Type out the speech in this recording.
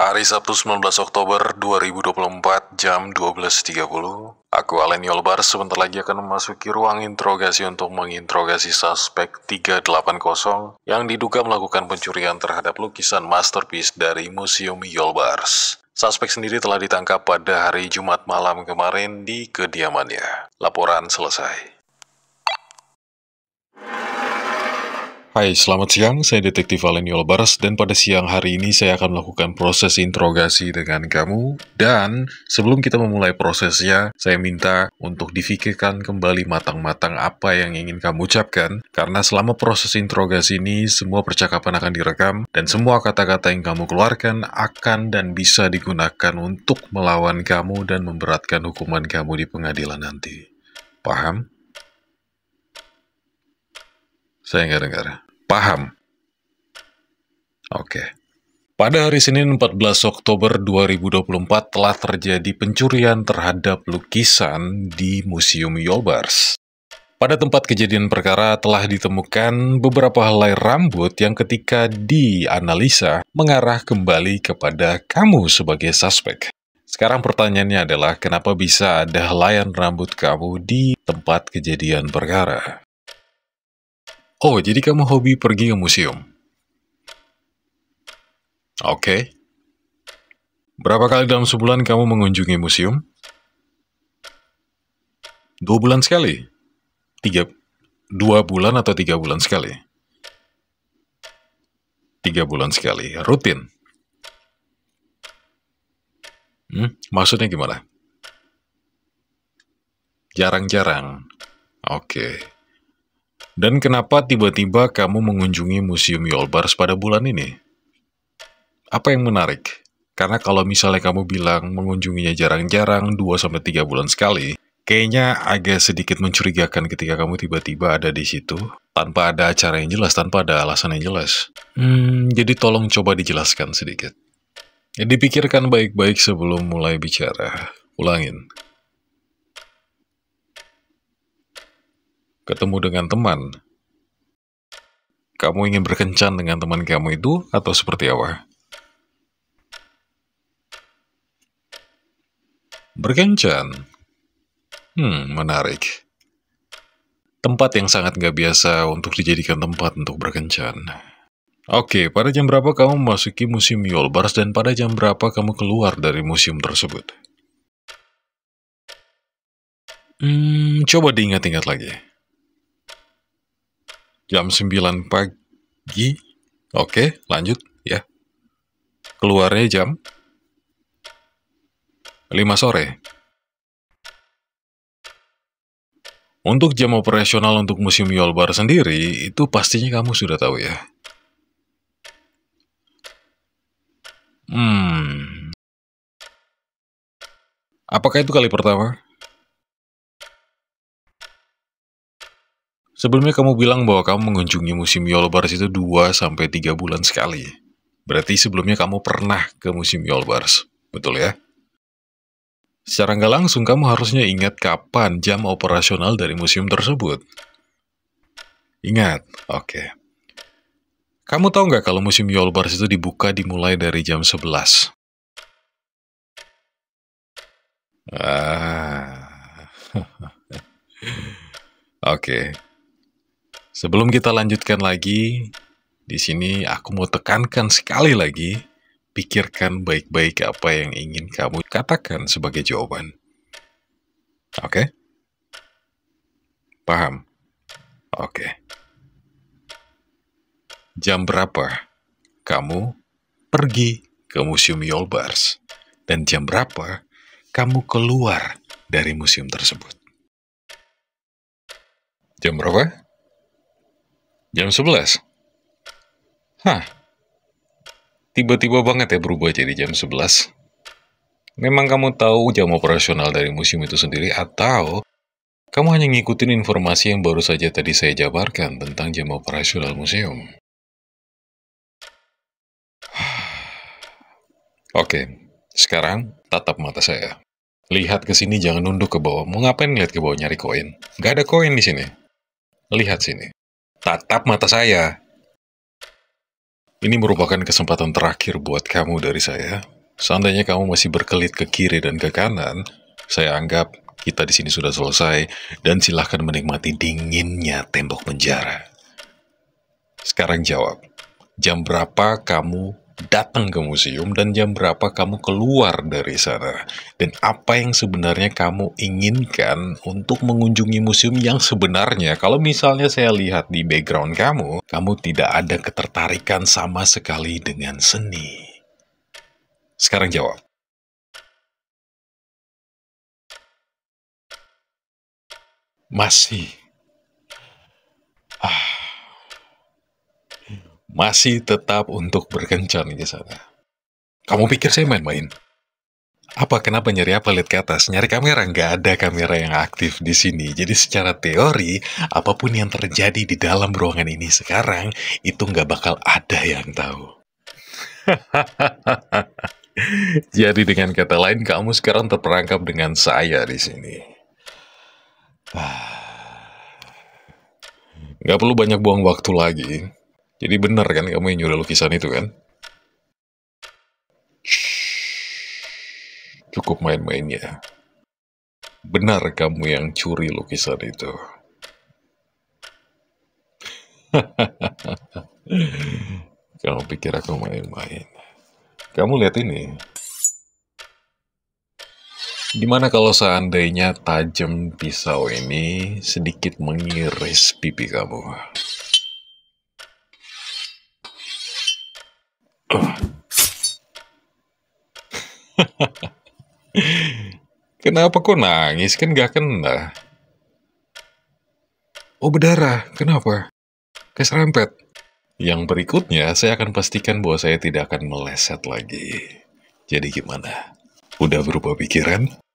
Hari Sabtu 19 Oktober 2024 jam 12.30, aku Alen Yolbar sebentar lagi akan memasuki ruang interogasi untuk menginterogasi suspek 380 yang diduga melakukan pencurian terhadap lukisan masterpiece dari Museum Yolbars. Suspek sendiri telah ditangkap pada hari Jumat malam kemarin di kediamannya. Laporan selesai. Hai, selamat siang. Saya Detektif Valen Yolbaras dan pada siang hari ini saya akan melakukan proses interogasi dengan kamu. Dan sebelum kita memulai prosesnya, saya minta untuk difikirkan kembali matang-matang apa yang ingin kamu ucapkan. Karena selama proses interogasi ini, semua percakapan akan direkam dan semua kata-kata yang kamu keluarkan akan dan bisa digunakan untuk melawan kamu dan memberatkan hukuman kamu di pengadilan nanti. Paham? Saya nggak dengar. Paham? Oke. Okay. Pada hari Senin 14 Oktober 2024 telah terjadi pencurian terhadap lukisan di Museum Yolbars. Pada tempat kejadian perkara telah ditemukan beberapa helai rambut yang ketika dianalisa mengarah kembali kepada kamu sebagai suspek. Sekarang pertanyaannya adalah kenapa bisa ada helaian rambut kamu di tempat kejadian perkara? Oh, jadi kamu hobi pergi ke museum? Oke. Okay. Berapa kali dalam sebulan kamu mengunjungi museum? Dua bulan sekali? Tiga, dua bulan atau tiga bulan sekali? Tiga bulan sekali, rutin. Hmm, maksudnya gimana? Jarang-jarang. Oke. Okay. Dan kenapa tiba-tiba kamu mengunjungi Museum Yolbars pada bulan ini? Apa yang menarik? Karena kalau misalnya kamu bilang mengunjunginya jarang-jarang 2-3 bulan sekali, kayaknya agak sedikit mencurigakan ketika kamu tiba-tiba ada di situ tanpa ada acara yang jelas, tanpa ada alasan yang jelas. Hmm, jadi tolong coba dijelaskan sedikit. Ya, dipikirkan baik-baik sebelum mulai bicara. Ulangin, ketemu dengan teman. Kamu ingin berkencan dengan teman kamu itu atau seperti apa? Berkencan. Hmm, menarik. Tempat yang sangat nggak biasa untuk dijadikan tempat untuk berkencan. Oke, pada jam berapa kamu memasuki museum Yolbars dan pada jam berapa kamu keluar dari museum tersebut? Hmm, coba diingat-ingat lagi jam 9 pagi. Oke, lanjut ya. Keluarnya jam 5 sore. Untuk jam operasional untuk museum Yolbar sendiri, itu pastinya kamu sudah tahu ya. Hmm. Apakah itu kali pertama? Sebelumnya kamu bilang bahwa kamu mengunjungi Museum Yolbars itu 2-3 bulan sekali. Berarti sebelumnya kamu pernah ke Museum Yolbars, betul ya? Secara nggak langsung kamu harusnya ingat kapan jam operasional dari museum tersebut. Ingat, oke. Okay. Kamu tahu nggak kalau Museum Yolbars itu dibuka dimulai dari jam 11? Ah... Oke, okay. Sebelum kita lanjutkan lagi, di sini aku mau tekankan sekali lagi, pikirkan baik-baik apa yang ingin kamu katakan sebagai jawaban. Oke? Paham? Oke. Jam berapa kamu pergi ke Museum Yolbars? Dan jam berapa kamu keluar dari museum tersebut? Jam berapa? Jam 11? Hah. Tiba-tiba banget ya berubah jadi jam 11. Memang kamu tahu jam operasional dari musim itu sendiri atau kamu hanya ngikutin informasi yang baru saja tadi saya jabarkan tentang jam operasional museum? Oke, sekarang tatap mata saya. Lihat ke sini, jangan nunduk ke bawah. Mau ngapain lihat ke bawah nyari koin? Gak ada koin di sini. Lihat sini tatap mata saya. Ini merupakan kesempatan terakhir buat kamu dari saya. Seandainya kamu masih berkelit ke kiri dan ke kanan, saya anggap kita di sini sudah selesai dan silahkan menikmati dinginnya tembok penjara. Sekarang jawab, jam berapa kamu datang ke museum dan jam berapa kamu keluar dari sana dan apa yang sebenarnya kamu inginkan untuk mengunjungi museum yang sebenarnya kalau misalnya saya lihat di background kamu kamu tidak ada ketertarikan sama sekali dengan seni sekarang jawab masih masih tetap untuk berkencan di sana. Kamu pikir saya main-main? Apa kenapa nyari apa lihat ke atas? Nyari kamera nggak ada kamera yang aktif di sini. Jadi secara teori apapun yang terjadi di dalam ruangan ini sekarang itu nggak bakal ada yang tahu. Jadi dengan kata lain kamu sekarang terperangkap dengan saya di sini. Ah. Nggak perlu banyak buang waktu lagi. Jadi benar kan kamu yang nyuruh lukisan itu kan? Cukup main-main ya. Benar kamu yang curi lukisan itu. kamu pikir aku main-main. Kamu lihat ini. Gimana kalau seandainya tajam pisau ini sedikit mengiris pipi kamu? Kenapa kok nangis? Kan gak kena. Oh berdarah, kenapa? Keserempet. Yang berikutnya, saya akan pastikan bahwa saya tidak akan meleset lagi. Jadi gimana? Udah berubah pikiran?